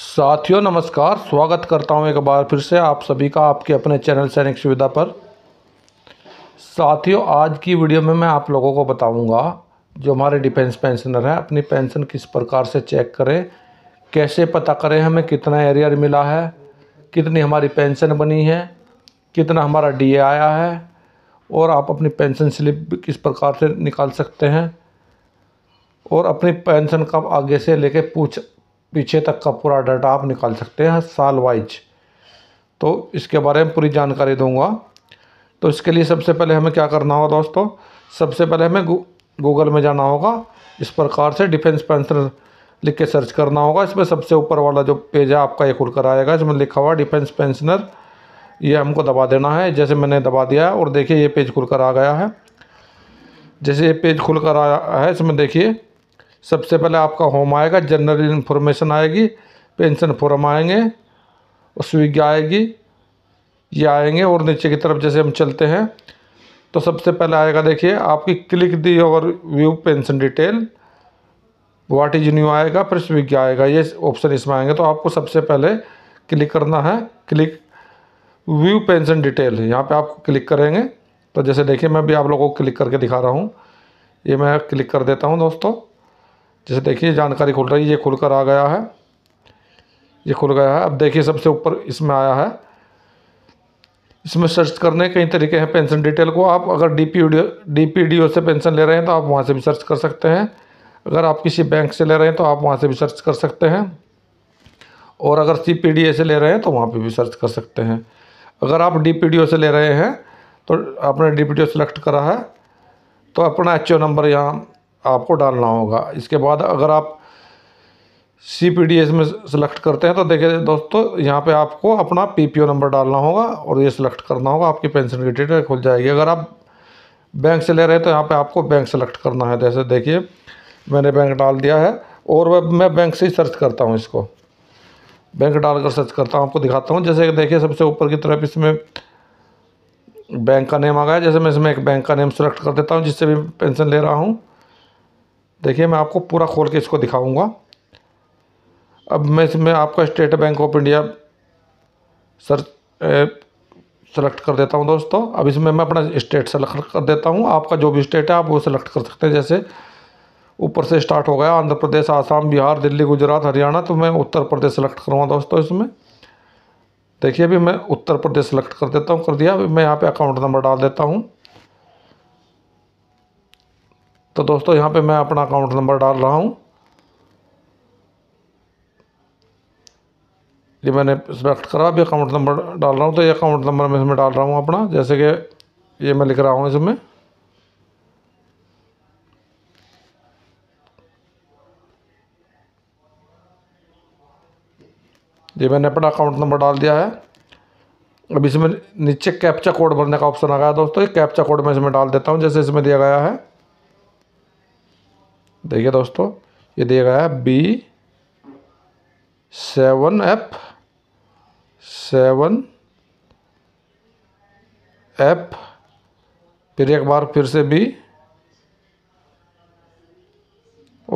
साथियों नमस्कार स्वागत करता हूं एक बार फिर से आप सभी का आपके अपने चैनल सैनिक सुविधा पर साथियों आज की वीडियो में मैं आप लोगों को बताऊंगा जो हमारे डिफेंस पेंशनर हैं अपनी पेंशन किस प्रकार से चेक करें कैसे पता करें हमें कितना एरियर मिला है कितनी हमारी पेंशन बनी है कितना हमारा डी आया है और आप अपनी पेंशन स्लिप किस प्रकार से निकाल सकते हैं और अपनी पेंशन कब आगे से लेके पूछ पीछे तक का पूरा डाटा आप निकाल सकते हैं साल वाइज तो इसके बारे में पूरी जानकारी दूंगा तो इसके लिए सबसे पहले हमें क्या करना होगा दोस्तों सबसे पहले हमें गूगल में जाना होगा इस प्रकार से डिफेंस पेंशन लिख के सर्च करना होगा इसमें सबसे ऊपर वाला जो पेज है आपका ये खुलकर आएगा इसमें लिखा हुआ डिफेंस पेंशनर ये हमको दबा देना है जैसे मैंने दबा दिया है और देखिए ये पेज खुलकर आ गया है जैसे ये पेज खुलकर आया है इसमें देखिए सबसे पहले आपका होम आएगा जनरल इन्फॉर्मेशन आएगी पेंशन फॉर्म आएंगे स्विगी आएगी ये आएंगे और नीचे की तरफ जैसे हम चलते हैं तो सबसे पहले आएगा देखिए आपकी click the overview pension detail what is new आएगा फिर स्विगी आएगा ये ऑप्शन इसमें आएंगे तो आपको सबसे पहले क्लिक करना है क्लिक व्यू पेंशन डिटेल यहाँ पे आप क्लिक करेंगे तो जैसे देखिए मैं भी आप लोगों को क्लिक करके दिखा रहा हूँ ये मैं क्लिक कर देता हूँ दोस्तों जैसे देखिए जानकारी खुल रही है ये खुलकर आ गया है ये खुल गया है अब देखिए सबसे ऊपर इसमें आया है इसमें सर्च करने कई तरीके हैं पेंशन डिटेल को आप अगर D P D P D O से पेंशन ले रहे हैं तो आप वहाँ से भी सर्च कर सकते हैं अगर आप किसी बैंक से ले रहे हैं तो आप वहाँ से भी सर्च कर सकते हैं और अगर सी पी डी से ले रहे हैं तो वहाँ पर भी सर्च कर सकते हैं अगर आप डी पी डी ओ से ले रहे हैं तो आपने D P D O select करा है तो अपना एच ओ नंबर यहाँ आपको डालना होगा इसके बाद अगर आप सी पी डी एस में सेलेक्ट करते हैं तो देखिए दोस्तों यहाँ पे आपको अपना पी पी ओ नंबर डालना होगा और ये सिलेक्ट करना होगा आपकी पेंशन की डिटेल खुल जाएगी अगर आप बैंक से ले रहे हैं तो यहाँ पे आपको बैंक सेलेक्ट करना है जैसे देखिए मैंने बैंक डाल दिया है और वह मैं बैंक से ही सर्च करता हूँ इसको बैंक डालकर सर्च करता हूँ आपको दिखाता हूँ जैसे देखिए सबसे ऊपर की तरफ इसमें बैंक का नेम आ गया जैसे मैं इसमें एक बैंक का नेम सेलेक्ट कर देता हूँ जिससे भी पेंशन ले रहा हूँ देखिए मैं आपको पूरा खोल के इसको दिखाऊंगा अब मैं इसमें आपका State Bank of India sir select कर देता हूं दोस्तों अब इसमें मैं अपना स्टेट सेलेक्ट कर देता हूं आपका जो भी स्टेट है आप वो सिलेक्ट कर सकते हैं जैसे ऊपर से स्टार्ट हो गया आंध्र प्रदेश आसाम बिहार दिल्ली गुजरात हरियाणा तो मैं उत्तर प्रदेश सेलेक्ट करूँगा दोस्तों इसमें देखिए अभी मैं उत्तर प्रदेश सेलेक्ट कर देता हूँ कर दिया अभी मैं यहाँ पर अकाउंट नंबर डाल देता हूँ तो दोस्तों यहाँ पे मैं अपना अकाउंट नंबर डाल रहा हूँ ये मैंने सेलेक्ट करा अभी अकाउंट नंबर डाल रहा हूँ तो ये अकाउंट नंबर मैं इसमें डाल रहा हूँ अपना जैसे कि ये मैं लिख रहा हूँ इसमें ये मैंने अपना अकाउंट नंबर डाल दिया है अब इसमें नीचे कैप्चा कोड भरने का ऑप्शन आ गया दोस्तों ये कैप्चा कोड मैं इसमें डाल देता हूँ जैसे इसमें दिया गया है देखिए दोस्तों ये दिया गया है B seven F seven F फिर एक बार फिर से बी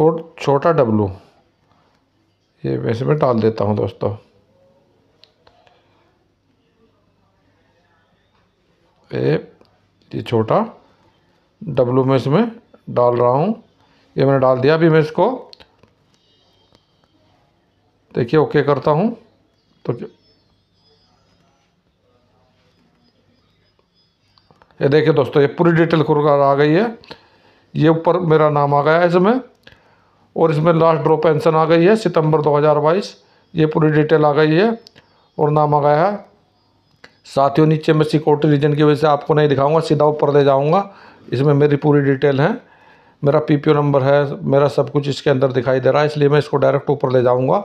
और छोटा डब्लू ये वैसे मैं डाल देता हूँ दोस्तों ए ये छोटा डब्लू में इसमें डाल रहा हूँ ये मैंने डाल दिया अभी मैं इसको देखिए ओके करता हूँ तो ये देखिए दोस्तों ये पूरी डिटेल खुरकार आ गई है ये ऊपर मेरा नाम आ गया है इसमें और इसमें लास्ट ड्रॉ पेंशन आ गई है सितंबर 2022 ये पूरी डिटेल आ गई है और नाम आ गया है साथियों नीचे में सिक्योरिटी रीजन की वजह से आपको नहीं दिखाऊंगा सीधा ऊपर ले जाऊंगा इसमें मेरी पूरी डिटेल है मेरा पी नंबर है मेरा सब कुछ इसके अंदर दिखाई दे रहा है इसलिए मैं इसको डायरेक्ट ऊपर ले जाऊँगा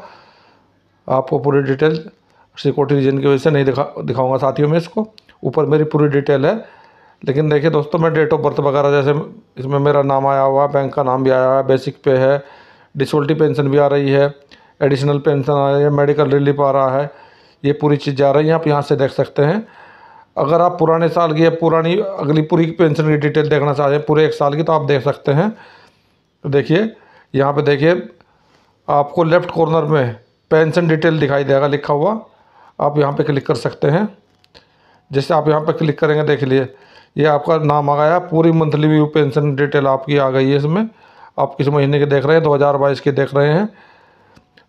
आपको पूरी डिटेल सिक्योरिटी रीजन की वजह से नहीं दिखा दिखाऊँगा साथियों में इसको ऊपर मेरी पूरी डिटेल है लेकिन देखिए दोस्तों मैं डेट ऑफ बर्थ वगैरह जैसे इसमें मेरा नाम आया हुआ है बैंक का नाम भी आया है बेसिक पे है डिसोल्टी पेंशन भी आ रही है एडिशनल पेंशन आ रही है मेडिकल रिलीफ आ रहा है ये पूरी चीज़ जा रही है आप यहाँ से देख सकते हैं अगर आप पुराने साल की या पुरानी अगली पूरी पेंशन की डिटेल देखना चाहते हैं पूरे एक साल की तो आप देख सकते हैं तो देखिए यहाँ पे देखिए आपको लेफ़्ट कॉर्नर में पेंशन डिटेल दिखाई देगा लिखा हुआ आप यहाँ पे क्लिक कर सकते हैं जैसे आप यहाँ पे क्लिक करेंगे देख लिए ये आपका नाम आ गया पूरी मंथली व्यू पेंशन डिटेल आपकी आ गई है इसमें आप किस महीने के देख रहे हैं दो की देख रहे हैं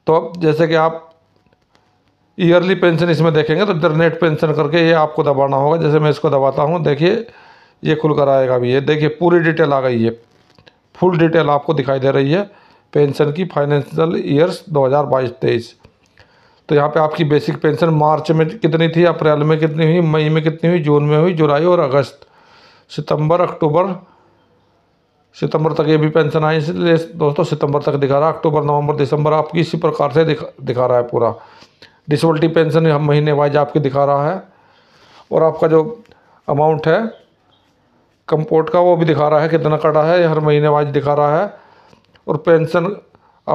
तो अब जैसे कि आप ईयरली पेंशन इसमें देखेंगे तो नेट पेंशन करके ये आपको दबाना होगा जैसे मैं इसको दबाता हूँ देखिए ये खुल कर आएगा अभी ये देखिए पूरी डिटेल आ गई है फुल डिटेल आपको दिखाई दे रही है पेंशन की फाइनेंशियल ईयर्स 2022-23 तो यहाँ पे आपकी बेसिक पेंशन मार्च में कितनी थी अप्रैल में कितनी हुई मई में कितनी हुई जून में हुई जुलाई और अगस्त सितंबर अक्टूबर सितंबर तक ये भी पेंशन आई इसलिए दोस्तों सितंबर तक दिखा रहा है अक्टूबर नवंबर दिसंबर आपकी इसी प्रकार से दिखा दिखा रहा है पूरा डिसोल्टी पेंशन हम महीने वाइज आपके दिखा रहा है और आपका जो अमाउंट है कंपोर्ट का वो भी दिखा रहा है कितना कटा है हर महीने वाइज दिखा रहा है और पेंशन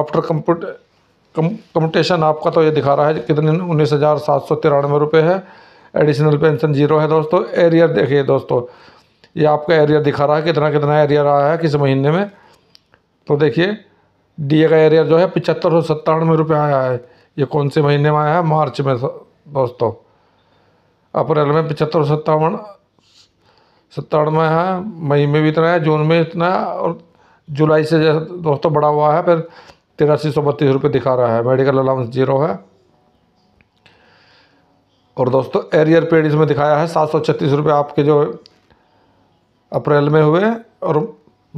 आफ्टर कंप्यूट कम्पटेशन आपका तो ये दिखा रहा है कितने उन्नीस हज़ार सात सौ तिरानवे रुपये है एडिशनल पेंशन जीरो है दोस्तों एरियर देखिए दोस्तों ये आपका एरियर दिखा रहा है कितना कितना एरियर आया है किस महीने में तो देखिए डी ए का एरियर जो है पिचहत्तर सौ सत्तानवे रुपये आया है ये कौन से महीने में आया है मार्च में दोस्तों अप्रैल में पचहत्तर सत्तावन सत्तावन में है मई में भी इतना है जून में इतना है और जुलाई से दोस्तों बढ़ा हुआ है फिर तिरासी सौ बत्तीस रुपये दिखा रहा है मेडिकल अलाउंस जीरो है और दोस्तों एरियर पेड इसमें दिखाया है सात सौ छत्तीस रुपये आपके जो अप्रैल में हुए और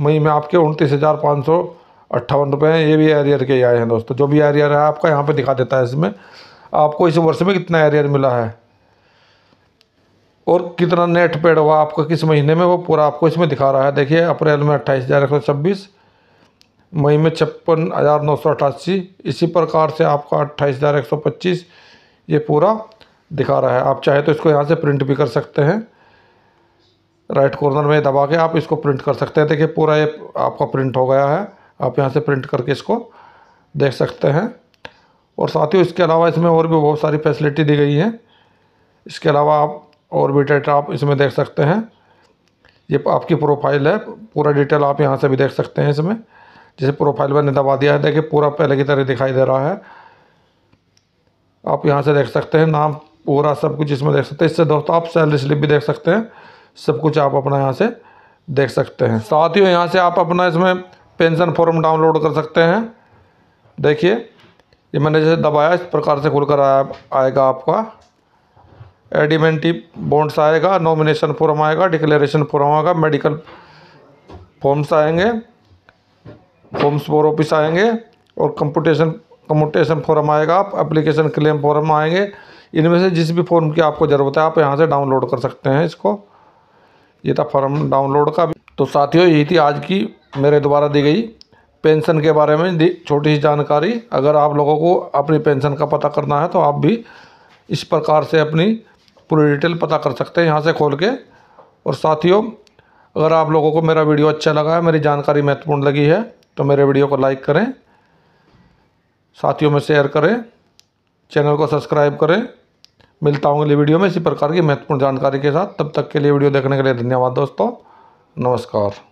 मई में आपके उनतीस हज़ार पाँच सौ अट्ठावन रुपये हैं ये भी एरियर के आए हैं दोस्तों जो भी एरियर है आपका यहाँ पे दिखा देता है इसमें आपको इस वर्ष में कितना एरियर मिला है और कितना नेट पेड हुआ आपका किस महीने में वो पूरा आपको इसमें दिखा रहा है देखिए अप्रैल में अट्ठाईस हज़ार एक सौ छब्बीस मई में छप्पन हज़ार नौ सौ अट्ठासी इसी प्रकार से आपका अट्ठाईस हज़ार एक सौ पच्चीस ये पूरा दिखा रहा है आप चाहे तो इसको यहाँ से प्रिंट भी कर सकते हैं राइट कॉर्नर में दबा के आप इसको प्रिंट कर सकते हैं देखिए पूरा ये आपका प्रिंट हो गया है आप यहाँ से प्रिंट करके इसको देख सकते हैं और साथ ही इसके अलावा इसमें और भी बहुत सारी फैसिलिटी दी गई है इसके अलावा आप और भी डेटा आप इसमें देख सकते हैं ये आपकी प्रोफाइल है पूरा डिटेल आप यहाँ से भी देख सकते हैं इसमें जैसे प्रोफाइल मैंने दबा दिया है देखिए पूरा पहले की तरह दिखाई दे रहा है आप यहाँ से देख सकते हैं नाम पूरा सब कुछ इसमें देख सकते हैं इससे दोस्तों आप सैलरी स्लिप भी देख सकते हैं सब कुछ आप अपना यहाँ से देख सकते हैं साथ ही यहाँ से आप अपना इसमें पेंशन फॉर्म डाउनलोड कर सकते हैं देखिए ये मैंने जैसे दबाया इस प्रकार से खुलकर आएगा आपका एडिमेंटी बॉन्ड्स आएगा नॉमिनेशन फॉर्म आएगा डिक्लेरेशन फॉर्म आएगा मेडिकल फॉर्म्स आएंगे फॉर्म्स फॉर ऑफिस आएंगे और कंपटेशन कम्पटेशन फॉर्म आएगा आप अप्लीकेशन क्लेम फॉर्म आएंगे इनमें से जिस भी फॉर्म की आपको ज़रूरत है आप यहाँ से डाउनलोड कर सकते हैं इसको ये था फॉर्म डाउनलोड का तो साथियों यही थी आज की मेरे द्वारा दी गई पेंशन के बारे में छोटी सी जानकारी अगर आप लोगों को अपनी पेंशन का पता करना है तो आप भी इस प्रकार से अपनी पूरी डिटेल पता कर सकते हैं यहाँ से खोल के और साथियों अगर आप लोगों को मेरा वीडियो अच्छा लगा है मेरी जानकारी महत्वपूर्ण लगी है तो मेरे वीडियो को लाइक करें साथियों में शेयर करें चैनल को सब्सक्राइब करें मिलता हूँ अगली वीडियो में इसी प्रकार की महत्वपूर्ण जानकारी के साथ तब तक के लिए वीडियो देखने के लिए धन्यवाद दोस्तों नमस्कार